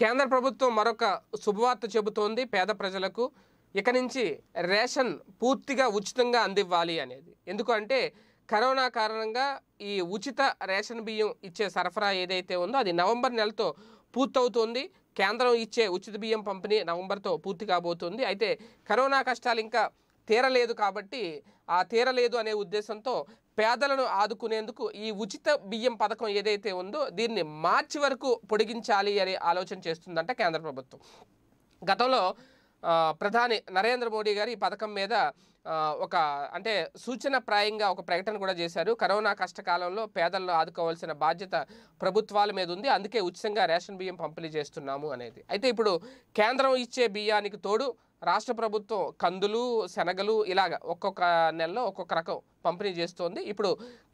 కేంద్ర ప్రభుత్వం మరొక శుభవార్త చెబుతోంది పేద ప్రజలకు ఇక నుంచి రేషన్ పూర్తిగా ఉచితంగా అందివ్వాలి అనేది ఎందుకంటే కరోనా కారణంగా ఈ ఉచిత రేషన్ బియ్యం ఇచ్చే సరఫరా ఏదైతే ఉందో అది నవంబర్ నెలతో పూర్తవుతోంది కేంద్రం ఇచ్చే ఉచిత బియ్యం పంపిణీ నవంబర్తో పూర్తి కాబోతుంది అయితే కరోనా కష్టాలు ఇంకా తీరలేదు కాబట్టి ఆ తీరలేదు అనే ఉద్దేశంతో పేదలను ఆదుకునేందుకు ఈ ఉచిత బియ్యం పథకం ఏదైతే ఉందో దీన్ని మార్చి వరకు పొడిగించాలి అనే ఆలోచన చేస్తుందంట కేంద్ర ప్రభుత్వం గతంలో ప్రధాని నరేంద్ర మోడీ గారు ఈ పథకం మీద ఒక అంటే సూచనప్రాయంగా ఒక ప్రకటన కూడా చేశారు కరోనా కష్టకాలంలో పేదలను ఆదుకోవాల్సిన బాధ్యత ప్రభుత్వాల మీద ఉంది అందుకే ఉచితంగా రేషన్ బియ్యం పంపిణీ చేస్తున్నాము అనేది అయితే ఇప్పుడు కేంద్రం ఇచ్చే బియ్యానికి తోడు రాష్ట్ర ప్రభుత్వం కందులు శనగలు ఇలాగ ఒక్కొక్క నెలలో ఒక్కొక్క రకం పంపిణీ చేస్తోంది ఇప్పుడు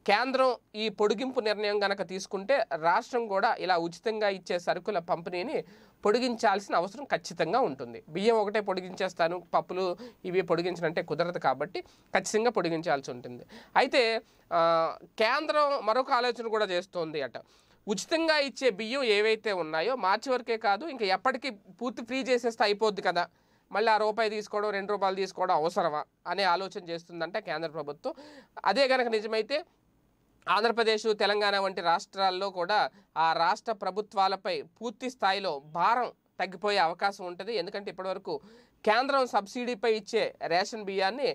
కేంద్రం ఈ పొడిగింపు నిర్ణయం కనుక తీసుకుంటే రాష్ట్రం కూడా ఇలా ఉచితంగా ఇచ్చే సరుకుల పంపిణీని పొడిగించాల్సిన అవసరం ఖచ్చితంగా ఉంటుంది బియ్యం ఒకటే పొడిగించేస్తాను పప్పులు ఇవి పొడిగించినంటే కుదరదు కాబట్టి ఖచ్చితంగా పొడిగించాల్సి ఉంటుంది అయితే కేంద్రం మరొక ఆలోచన కూడా చేస్తోంది అట ఉచితంగా ఇచ్చే బియ్యం ఏవైతే ఉన్నాయో మార్చి వరకే కాదు ఇంకా ఎప్పటికీ పూర్తి ఫ్రీ చేసేస్తే అయిపోద్ది కదా మళ్ళీ ఆ రూపాయి తీసుకోవడం రెండు రూపాయలు తీసుకోవడం అవసరమా అనే ఆలోచన చేస్తుందంట కేంద్ర ప్రభుత్వం అదే కనుక నిజమైతే ఆంధ్రప్రదేశ్ తెలంగాణ వంటి రాష్ట్రాల్లో కూడా ఆ రాష్ట్ర ప్రభుత్వాలపై పూర్తి స్థాయిలో భారం తగ్గిపోయే అవకాశం ఉంటుంది ఎందుకంటే ఇప్పటివరకు కేంద్రం సబ్సిడీపై ఇచ్చే రేషన్ బియ్యాన్ని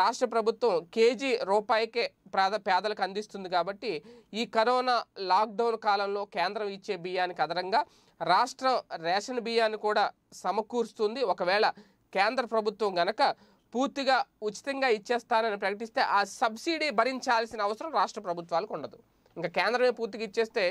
రాష్ట్ర ప్రభుత్వం కేజీ రూపాయికే పేద పేదలకు అందిస్తుంది కాబట్టి ఈ కరోనా లాక్డౌన్ కాలంలో కేంద్రం ఇచ్చే బియ్యానికి అదనంగా రాష్ట్రం రేషన్ బియ్యాన్ని కూడా సమకూరుస్తుంది ఒకవేళ కేంద్ర ప్రభుత్వం గనక పూర్తిగా ఉచితంగా ఇచ్చేస్తానని ప్రకటిస్తే ఆ సబ్సిడీ భరించాల్సిన అవసరం రాష్ట్ర ప్రభుత్వాలకు ఉండదు ఇంకా కేంద్రమే పూర్తిగా ఇచ్చేస్తే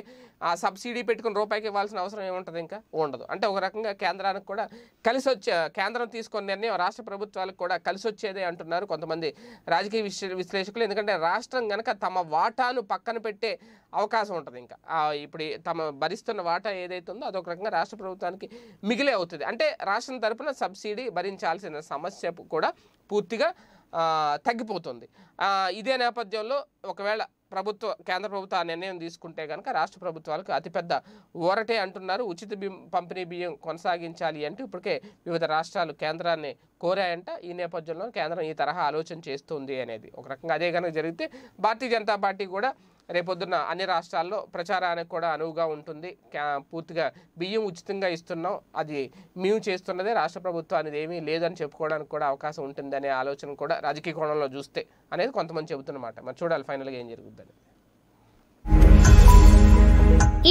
ఆ సబ్సిడీ పెట్టుకుని రూపాయికి ఇవ్వాల్సిన అవసరం ఏముంటుంది ఇంకా ఉండదు అంటే ఒక రకంగా కేంద్రానికి కూడా కలిసి వచ్చే కేంద్రం తీసుకున్న నిర్ణయం రాష్ట్ర ప్రభుత్వాలకు కూడా కలిసి వచ్చేదే అంటున్నారు కొంతమంది రాజకీయ విశ్లేషకులు ఎందుకంటే రాష్ట్రం కనుక తమ వాటాను పక్కన పెట్టే అవకాశం ఉంటుంది ఇంకా ఇప్పుడు తమ భరిస్తున్న వాటా ఏదైతే ఉందో అదొక రకంగా రాష్ట్ర ప్రభుత్వానికి మిగిలే అవుతుంది అంటే రాష్ట్రం తరపున సబ్సిడీ భరించాల్సిన సమస్య కూడా పూర్తిగా తగ్గిపోతుంది ఇదే నేపథ్యంలో ఒకవేళ ప్రభుత్వ కేంద్ర ప్రభుత్వ ఆ నిర్ణయం తీసుకుంటే కనుక రాష్ట్ర ప్రభుత్వాలకు అతిపెద్ద ఊరటే అంటున్నారు ఉచిత బియ్యం పంపిణీ బియ్యం కొనసాగించాలి అంటూ ఇప్పటికే వివిధ రాష్ట్రాలు కేంద్రాన్ని కోరాయంట ఈ నేపథ్యంలో కేంద్రం ఈ తరహా ఆలోచన చేస్తుంది అనేది ఒక రకంగా అదే కనుక జరిగితే భారతీయ జనతా పార్టీ కూడా రేపొద్దున అన్ని రాష్ట్రాల్లో ప్రచారానికి కూడా అనువుగా ఉంటుంది పూర్తిగా బియ్యం ఉచితంగా ఇస్తున్నాం అది మేము చేస్తున్నదే రాష్ట్ర ప్రభుత్వం అనేది ఏమీ లేదని చెప్పుకోవడానికి కూడా అవకాశం ఉంటుందనే ఆలోచన కూడా రాజకీయ కోణంలో చూస్తే అనేది కొంతమంది చెబుతున్నమాట మరి చూడాలి ఫైనల్గా ఏం జరుగుద్దని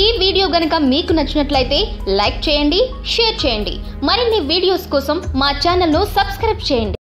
ఈ వీడియో గనక మీకు నచ్చినట్లయితే లైక్ చేయండి షేర్ చేయండి మరిన్ని వీడియోస్ కోసం మా ఛానల్ను సబ్స్క్రైబ్ చేయండి